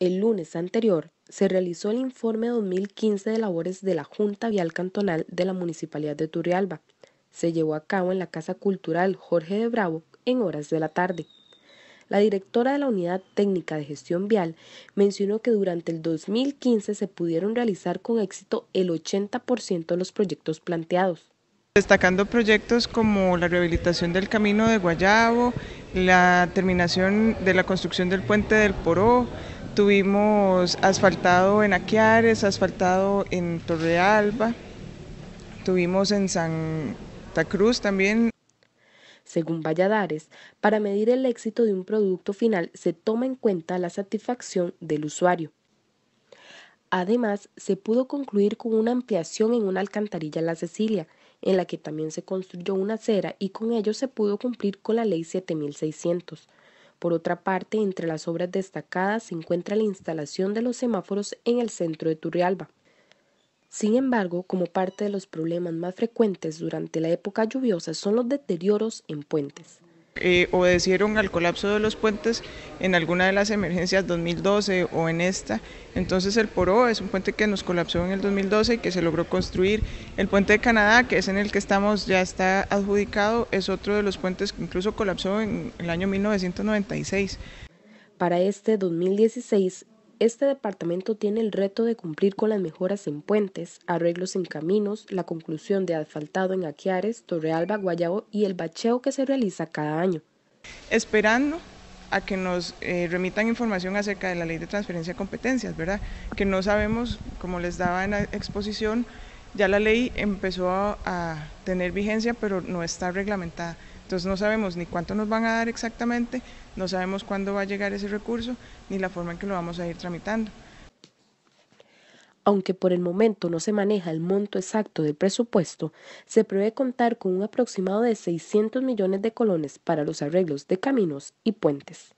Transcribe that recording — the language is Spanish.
El lunes anterior se realizó el informe 2015 de labores de la Junta Vial Cantonal de la Municipalidad de Turrialba. Se llevó a cabo en la Casa Cultural Jorge de Bravo en horas de la tarde. La directora de la Unidad Técnica de Gestión Vial mencionó que durante el 2015 se pudieron realizar con éxito el 80% de los proyectos planteados. Destacando proyectos como la rehabilitación del camino de Guayabo, la terminación de la construcción del puente del Poró, Tuvimos asfaltado en Aquiares, asfaltado en Torrealba, tuvimos en Santa Cruz también. Según Valladares, para medir el éxito de un producto final se toma en cuenta la satisfacción del usuario. Además, se pudo concluir con una ampliación en una alcantarilla La Cecilia, en la que también se construyó una acera y con ello se pudo cumplir con la Ley 7600. Por otra parte, entre las obras destacadas se encuentra la instalación de los semáforos en el centro de Turrialba. Sin embargo, como parte de los problemas más frecuentes durante la época lluviosa son los deterioros en puentes. Eh, obedecieron al colapso de los puentes en alguna de las emergencias 2012 o en esta. Entonces el Poró es un puente que nos colapsó en el 2012 y que se logró construir. El puente de Canadá, que es en el que estamos, ya está adjudicado, es otro de los puentes que incluso colapsó en el año 1996. Para este 2016, este departamento tiene el reto de cumplir con las mejoras en puentes, arreglos en caminos, la conclusión de asfaltado en Aquiares, Torrealba, Guayabo y el bacheo que se realiza cada año. Esperando a que nos eh, remitan información acerca de la ley de transferencia de competencias, ¿verdad? Que no sabemos, como les daba en la exposición, ya la ley empezó a, tener vigencia, pero no está reglamentada. Entonces no sabemos ni cuánto nos van a dar exactamente, no sabemos cuándo va a llegar ese recurso, ni la forma en que lo vamos a ir tramitando. Aunque por el momento no se maneja el monto exacto del presupuesto, se prevé contar con un aproximado de 600 millones de colones para los arreglos de caminos y puentes.